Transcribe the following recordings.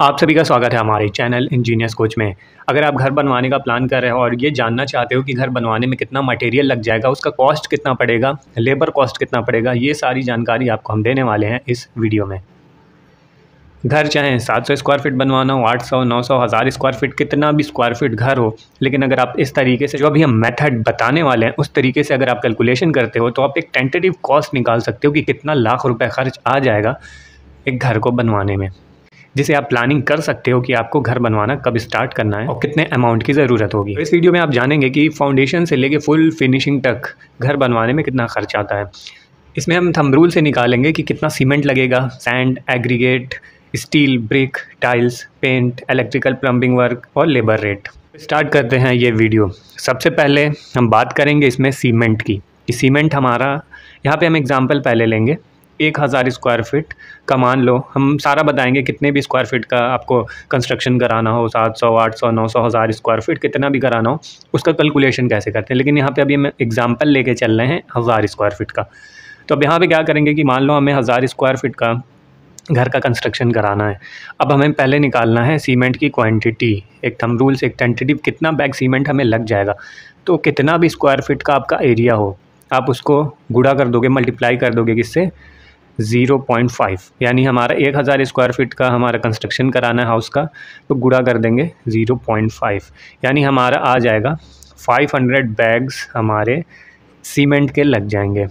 आप सभी का स्वागत है हमारे चैनल इंजीनियर्स कोच में अगर आप घर बनवाने का प्लान कर रहे हो और ये जानना चाहते हो कि घर बनवाने में कितना मटेरियल लग जाएगा उसका कॉस्ट कितना पड़ेगा लेबर कॉस्ट कितना पड़ेगा ये सारी जानकारी आपको हम देने वाले हैं इस वीडियो में घर चाहे 700 स्क्वायर फीट बनवाना हो 800, 900, हज़ार स्क्वायर फीट कितना भी स्क्वायर फीट घर हो लेकिन अगर आप इस तरीके से जो अभी हम मेथड बताने वाले हैं उस तरीके से अगर आप कैलकुलेशन करते हो तो आप एक टेंटेटिव कॉस्ट निकाल सकते हो कि कितना लाख रुपए खर्च आ जाएगा एक घर को बनवाने में जिसे आप प्लानिंग कर सकते हो कि आपको घर बनवाना कब स्टार्ट करना है और कितने अमाउंट की ज़रूरत होगी इस वीडियो में आप जानेंगे कि फाउंडेशन से लेके फुल फिनिशिंग तक घर बनवाने में कितना खर्च आता है इसमें हम थमरूल से निकालेंगे कि कितना सीमेंट लगेगा sand aggregate steel brick tiles paint electrical plumbing work और लेबर रेट स्टार्ट करते हैं ये वीडियो सबसे पहले हम बात करेंगे इसमें सीमेंट की कि सीमेंट हमारा यहाँ पे हम एग्ज़ाम्पल पहले लेंगे एक हज़ार स्क्वायर फीट का मान लो हम सारा बताएंगे कितने भी स्क्वायर फीट का आपको कंस्ट्रक्शन कराना हो सात सौ आठ सौ नौ सौ हज़ार स्क्वायर फीट कितना भी कराना हो उसका कैलकुलेशन कैसे करते हैं लेकिन यहाँ पे अभी हम एग्ज़ाम्पल लेके चल रहे हैं हज़ार स्क्वायर फीट का तो अब यहाँ पर क्या करेंगे कि मान लो हमें हज़ार स्क्वायर फीट का घर का कंस्ट्रक्शन कराना है अब हमें पहले निकालना है सीमेंट की क्वान्टिटी एक थम रूल से एक टेंटेटिव कितना बैग सीमेंट हमें लग जाएगा तो कितना भी स्क्वायर फिट का आपका एरिया हो आप उसको गुड़ा कर दोगे मल्टीप्लाई कर दोगे किससे ज़ीरो पॉइंट फाइव यानी हमारा एक हज़ार स्क्वायर फीट का हमारा कंस्ट्रक्शन कराना है हाउस का तो गुड़ा कर देंगे ज़ीरो पॉइंट फाइव यानी हमारा आ जाएगा फाइव हंड्रेड बैग्स हमारे सीमेंट के लग जाएंगे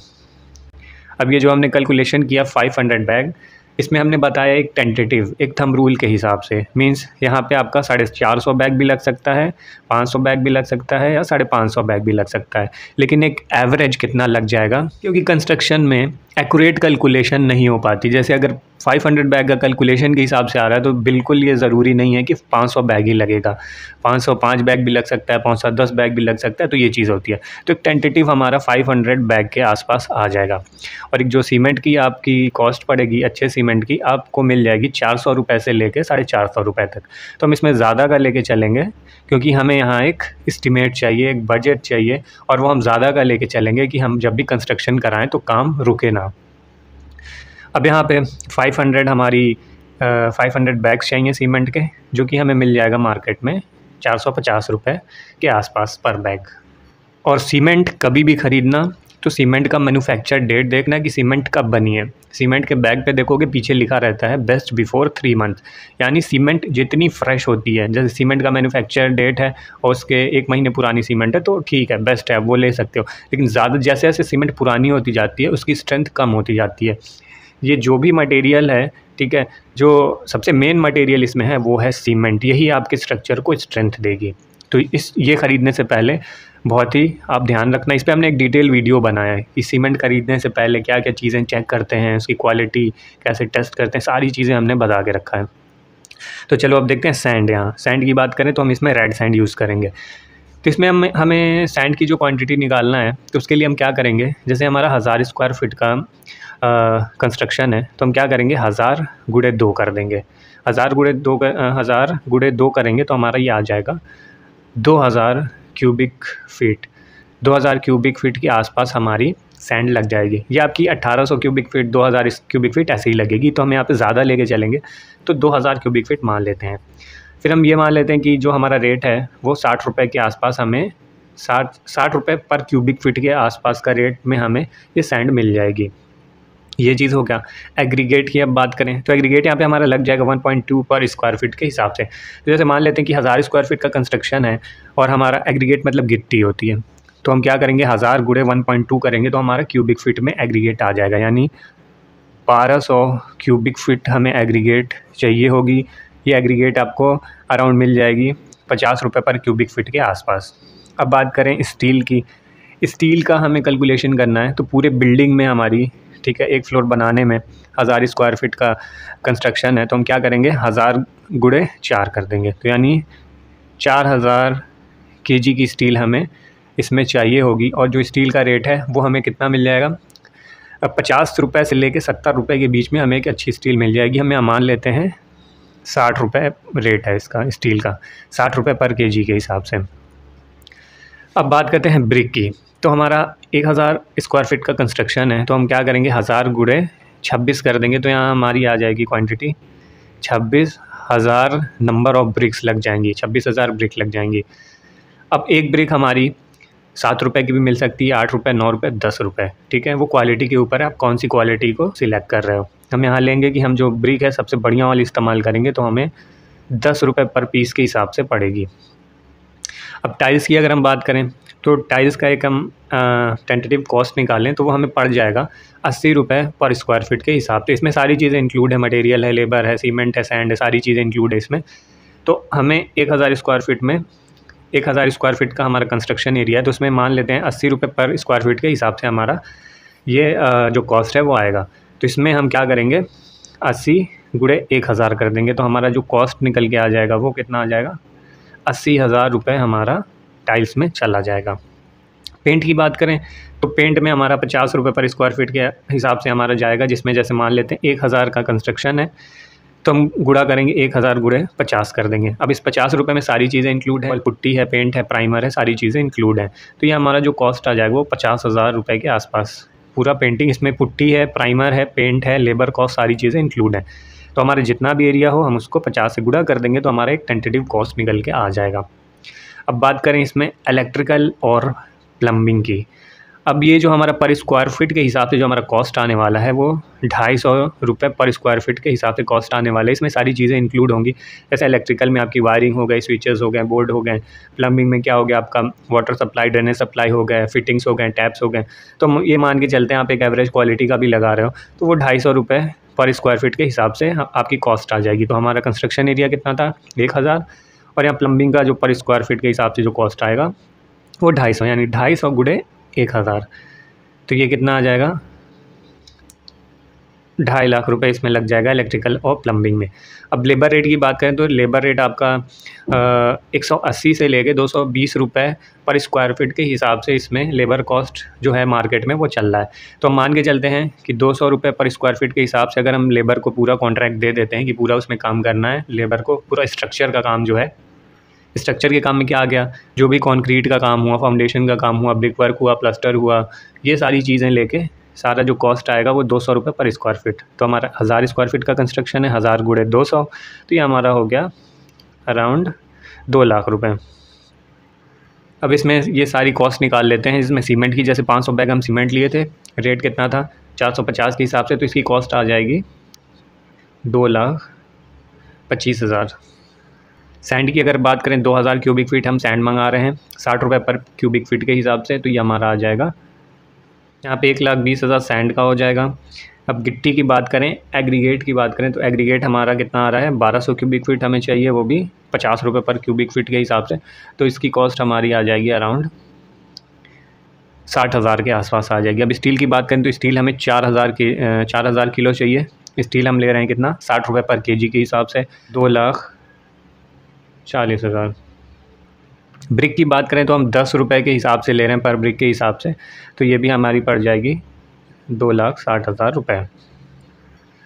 अब ये जो हमने कैलकुलेशन किया फाइव हंड्रेड बैग इसमें हमने बताया एक टेंटेटिव एक थम रूल के हिसाब से मींस यहाँ पे आपका साढ़े चार सौ बैग भी लग सकता है पाँच सौ बैग भी लग सकता है या साढ़े पाँच सौ बैग भी लग सकता है लेकिन एक एवरेज कितना लग जाएगा क्योंकि कंस्ट्रक्शन में एक्यूरेट कैलकुलेशन नहीं हो पाती जैसे अगर 500 बैग का कैलकुलेशन के हिसाब से आ रहा है तो बिल्कुल ये ज़रूरी नहीं है कि 500 बैग ही लगेगा 505 बैग भी लग सकता है 510 बैग भी लग सकता है तो ये चीज़ होती है तो एक टेंटेटिव हमारा 500 बैग के आसपास आ जाएगा और एक जो सीमेंट की आपकी कॉस्ट पड़ेगी अच्छे सीमेंट की आपको मिल जाएगी चार सौ रुपये से लेकर साढ़े चार सौ रुपये तक तो हम इसमें ज़्यादा का लेके चलेंगे क्योंकि हमें यहाँ एक इस्टीमेट चाहिए एक बजट चाहिए और वो हम ज़्यादा का लेके चलेंगे कि हम जब भी कंस्ट्रक्शन कराएँ तो काम रुके ना अब यहाँ पे 500 हमारी फाइव हंड्रेड बैग्स चाहिए सीमेंट के जो कि हमें मिल जाएगा मार्केट में चार सौ पचास रुपये के आसपास पर बैग और सीमेंट कभी भी ख़रीदना तो सीमेंट का मैन्युफैक्चर डेट देखना कि सीमेंट कब बनी है सीमेंट के बैग पे देखोगे पीछे लिखा रहता है बेस्ट बिफोर थ्री मंथ यानी सीमेंट जितनी फ्रेश होती है जैसे सीमेंट का मैन्युफैक्चर डेट है और उसके एक महीने पुरानी सीमेंट है तो ठीक है बेस्ट है वो ले सकते हो लेकिन ज़्यादा जैसे जैसे सीमेंट पुरानी होती जाती है उसकी स्ट्रेंथ कम होती जाती है ये जो भी मटेरियल है ठीक है जो सबसे मेन मटेरियल इसमें है वो है सीमेंट यही आपके स्ट्रक्चर को स्ट्रेंथ देगी तो इस ये ख़रीदने से पहले बहुत ही आप ध्यान रखना इस पर हमने एक डिटेल वीडियो बनाया है कि सीमेंट खरीदने से पहले क्या क्या चीज़ें चेक करते हैं उसकी क्वालिटी कैसे टेस्ट करते हैं सारी चीज़ें हमने बता के रखा है तो चलो अब देखते हैं सैंड यहाँ सैंड की बात करें तो हम इसमें रेड सैंड यूज़ करेंगे तो इसमें हम हमें सैंड की जो क्वांटिटी निकालना है तो उसके लिए हम क्या करेंगे जैसे हमारा हज़ार स्क्वायर फिट का कंस्ट्रक्शन है तो हम क्या करेंगे हज़ार गुड़े दो कर देंगे हज़ार गुड़े दो कर हज़ार गुड़े दो करेंगे तो हमारा ये आ जाएगा दो हज़ार क्यूबिक फीट दो हज़ार क्यूबिक फीट के आसपास हमारी सैंड लग जाएगी ये आपकी 1800 क्यूबिक फीट 2000 क्यूबिक फीट ऐसे ही लगेगी तो हम यहाँ पे ज़्यादा लेके चलेंगे तो 2000 क्यूबिक फीट मान लेते हैं फिर हम ये मान लेते हैं कि जो हमारा रेट है वो साठ रुपये के आसपास हमें साठ साठ रुपये पर क्यूबिक फीट के आसपास का रेट में हमें ये सैंड मिल जाएगी ये चीज़ हो गया एग्रीगेट की अब बात करें तो एग्रीगेट यहाँ पे हमारा लग जाएगा 1.2 पर स्क्वायर फीट के हिसाब से तो जैसे मान लेते हैं कि हज़ार स्क्वायर फीट का कंस्ट्रक्शन है और हमारा एग्रीगेट मतलब गिट्टी होती है तो हम क्या करेंगे हज़ार गुड़े वन पॉइंट टू करेंगे तो हमारा क्यूबिक फिट में एग्रीगेट आ जाएगा यानी बारह सौ क्यूबिक फिट हमें एग्रीगेट चाहिए होगी ये एग्रीगेट आपको अराउंड मिल जाएगी पचास रुपये पर क्यूबिक फिट के आसपास अब बात करें स्टील की स्टील का हमें कैलकुलेशन करना है तो पूरे बिल्डिंग में हमारी ठीक है एक फ्लोर बनाने में हज़ार स्क्वायर फीट का कंस्ट्रक्शन है तो हम क्या करेंगे हज़ार गुड़े चार कर देंगे तो यानी चार हज़ार के जी की स्टील हमें इसमें चाहिए होगी और जो स्टील का रेट है वो हमें कितना मिल जाएगा पचास रुपये से लेकर सत्तर रुपये के बीच में हमें एक अच्छी स्टील मिल जाएगी हमें मान लेते हैं साठ रुपये रेट है इसका स्टील का साठ रुपये पर के जी के हिसाब से अब बात करते हैं ब्रिक की तो हमारा एक हज़ार स्क्वायर फिट का कंस्ट्रक्शन है तो हम क्या करेंगे हज़ार गुड़े छब्बीस कर देंगे तो यहाँ हमारी आ जाएगी क्वांटिटी छब्बीस हज़ार नंबर ऑफ़ ब्रिक्स लग जाएंगी छब्बीस हज़ार ब्रिक लग जाएंगी अब एक ब्रिक हमारी सात रुपये की भी मिल सकती है आठ रुपये नौ रुपये दस रुपये ठीक है वो क्वालिटी के ऊपर है आप कौन सी क्वालिटी को सिलेक्ट कर रहे हो हम यहाँ लेंगे कि हम जो ब्रिक है सबसे बढ़िया वाली इस्तेमाल करेंगे तो हमें दस रुपये पर पीस के हिसाब से पड़ेगी अब टाइल्स की अगर हम बात करें तो टाइल्स का एक हम टेंटेटिव कॉस्ट निकालें तो वो हमें पड़ जाएगा अस्सी रुपये पर स्क्वायर फीट के हिसाब से इसमें सारी चीज़ें इंक्लूड है मटेरियल है लेबर है सीमेंट है सैंड है सारी चीज़ें इंक्लूड है इसमें तो हमें एक हज़ार स्क्वायर फीट में एक हज़ार स्क्वायर फीट का हमारा कंस्ट्रक्शन एरिया है तो उसमें मान लेते हैं अस्सी रुपये पर स्क्वायर फीट के हिसाब से हमारा ये जो कॉस्ट है वो आएगा तो इसमें हम क्या करेंगे अस्सी गुड़े एक हज़ार कर देंगे तो हमारा जो कॉस्ट निकल के आ जाएगा वो कितना आ जाएगा अस्सी हज़ार रुपये हमारा टाइल्स में चला जाएगा पेंट की बात करें तो पेंट में हमारा पचास रुपये पर स्क्वायर फीट के हिसाब से हमारा जाएगा जिसमें जैसे मान लेते हैं एक हज़ार का कंस्ट्रक्शन है तो हम गुड़ा करेंगे एक हज़ार गुड़े पचास कर देंगे अब इस पचास रुपये में सारी चीज़ें इंक्लूड है पुट्टी है पेंट है प्राइमर है सारी चीज़ें इंक्लूड हैं तो ये हमारा जो कॉस्ट आ जाएगा वो पचास हज़ार रुपये के आसपास पूरा पेंटिंग इसमें पुट्टी है प्राइमर है पेंट है लेबर कॉस्ट सारी चीज़ें इंक्लूड हैं तो हमारे जितना भी एरिया हो हम उसको पचास से गुड़ा कर देंगे तो हमारा एक टेंटेटिव कॉस्ट निकल के आ जाएगा अब बात करें इसमें इलेक्ट्रिकल और प्लम्बिंग की अब ये जो हमारा पर स्क्वायर फीट के हिसाब से जो हमारा कॉस्ट आने वाला है वो ढाई सौ रुपये पर स्क्वायर फीट के हिसाब से कॉस्ट आने वाला है इसमें सारी चीज़ें इंक्लूड होंगी जैसे इलेक्ट्रिकल में आपकी वायरिंग हो गई स्विचेस हो गए बोर्ड हो गए प्लम्बिंग में क्या हो गया आपका वाटर सप्लाई ड्रेनेज सप्लाई हो गए फिटिंग्स हो गए टैप्स हो गए तो ये मान के चलते हैं आप एक एवरेज क्वालिटी का भी लगा रहे हो तो वो ढाई सौ पर स्क्वायर फीट के हिसाब से आपकी कॉस्ट आ जाएगी तो हमारा कंस्ट्रक्शन एरिया कितना था एक हज़ार और यहाँ प्लम्बिंग का जो पर स्क्वायर फीट के हिसाब से जो कॉस्ट आएगा वो ढाई सौ यानी ढाई सौ गुड़े एक हज़ार तो ये कितना आ जाएगा ढाई लाख रुपए इसमें लग जाएगा इलेक्ट्रिकल और प्लम्बिंग में अब लेबर रेट की बात करें तो लेबर रेट आपका एक सौ अस्सी से लेके दो सौ बीस रुपये पर स्क्वायर फीट के हिसाब से इसमें लेबर कॉस्ट जो है मार्केट में वो चल रहा है तो हम मान के चलते हैं कि दो सौ रुपये पर स्क्वायर फीट के हिसाब से अगर हम लेबर को पूरा कॉन्ट्रैक्ट दे देते हैं कि पूरा उसमें काम करना है लेबर को पूरा स्ट्रक्चर का काम जो है स्ट्रक्चर के काम में क्या आ गया जो भी कंक्रीट का काम हुआ फाउंडेशन का काम हुआ ब्रिक वर्क हुआ प्लास्टर हुआ ये सारी चीज़ें लेके सारा जो कॉस्ट आएगा वो दो सौ रुपये पर स्क्वायर फीट तो हमारा हज़ार स्क्वायर फीट का कंस्ट्रक्शन है हज़ार गुड़े दो सौ तो ये हमारा हो गया अराउंड दो लाख रुपये अब इसमें ये सारी कॉस्ट निकाल लेते हैं इसमें सीमेंट की जैसे पाँच सौ बैग हम सीमेंट लिए थे रेट कितना था चार सौ पचास के हिसाब से तो इसकी कॉस्ट आ जाएगी दो लाख पच्चीस हज़ार सैंड की अगर बात करें दो हज़ार क्यूबिक फीट हम सैंड मंगा रहे हैं साठ रुपये पर क्यूबिक फीट के हिसाब से तो ये हमारा आ जाएगा यहाँ पे एक लाख बीस हज़ार सैंड का हो जाएगा अब गिट्टी की बात करें एग्रीगेट की बात करें तो एग्रीगेट हमारा कितना आ रहा है बारह सौ क्यूबिक फीट हमें चाहिए वो भी पचास रुपये पर क्यूबिक फीट के हिसाब से तो इसकी कॉस्ट हमारी आ जाएगी अराउंड साठ हज़ार के आसपास आ जाएगी अब स्टील की बात करें तो स्टील हमें चार हज़ार के चार हज़ार किलो चाहिए स्टील हम ले रहे हैं कितना साठ रुपये पर के के हिसाब से दो लाख चालीस हज़ार ब्रिक की बात करें तो हम दस रुपये के हिसाब से ले रहे हैं पर ब्रिक के हिसाब से तो ये भी हमारी पड़ जाएगी दो लाख साठ हज़ार रुपये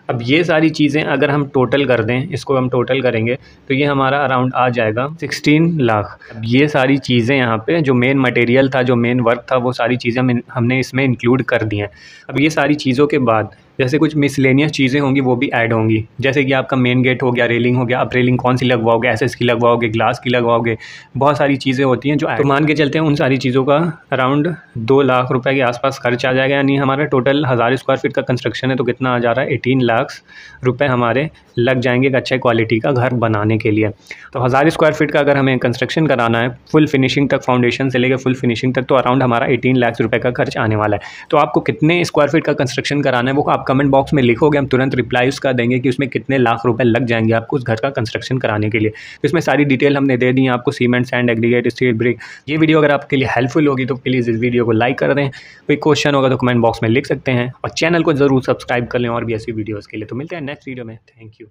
अब ये सारी चीज़ें अगर हम टोटल कर दें इसको हम टोटल करेंगे तो ये हमारा अराउंड आ जाएगा सिक्सटीन लाख अब ये सारी चीज़ें यहाँ पे जो मेन मटेरियल था जो मेन वर्क था वो सारी चीज़ें हमने इसमें इंक्लूड कर दी हैं अब ये सारी चीज़ों के बाद जैसे कुछ मिसलेनियस चीज़ें होंगी वो भी ऐड होंगी जैसे कि आपका मेन गेट हो गया रेलिंग हो गया आप रेलिंग कौन सी लगवाओगे एस की लगवाओगे ग्लास की लगवाओगे बहुत सारी चीज़ें होती हैं जो तो मान के चलते हैं उन सारी चीज़ों का अराउंड दो लाख रुपये के आसपास खर्च आ जाएगा यानी हमारा टोटल हज़ार स्क्वायर फीट का कंस्ट्रक्शन है तो कितना आ जा रहा है एटीन लाख रुपये हमारे लग जाएंगे एक अच्छे क्वालिटी का घर बनाने के लिए तो हज़ार स्क्वायर फीट का अगर हमें कंस्ट्रक्शन कराना है फुल फिनिशिंग तक फाउंडेशन से लेकर फुल फिनिशिंग तक तो अराउंड हमारा एटीन लाख रुपये का खर्च आने वाला है तो आपको कितने स्क्वायर फीट का कंस्ट्रक्शन कराना है वो आप कमेंट बॉक्स में लिखोगे हम तुरंत रिप्लाई उसका देंगे कि उसमें कितने लाख रुपए लग जाएंगे आपको उस घर का कंस्ट्रक्शन कराने के लिए तो इसमें सारी डिटेल हमने दे दी आपको cement sand aggregate steel brick ये वीडियो अगर आपके लिए हेल्पफुल होगी तो प्लीज़ इस वीडियो को लाइक कर दें कोई क्वेश्चन होगा तो कमेंट बॉक्स में लिख सकते हैं और चैनल को ज़रूर सब्सक्राइब कर लें और भी ऐसी वीडियोज़ के लिए तो मिलते हैं नेक्स्ट वीडियो में थैंक यू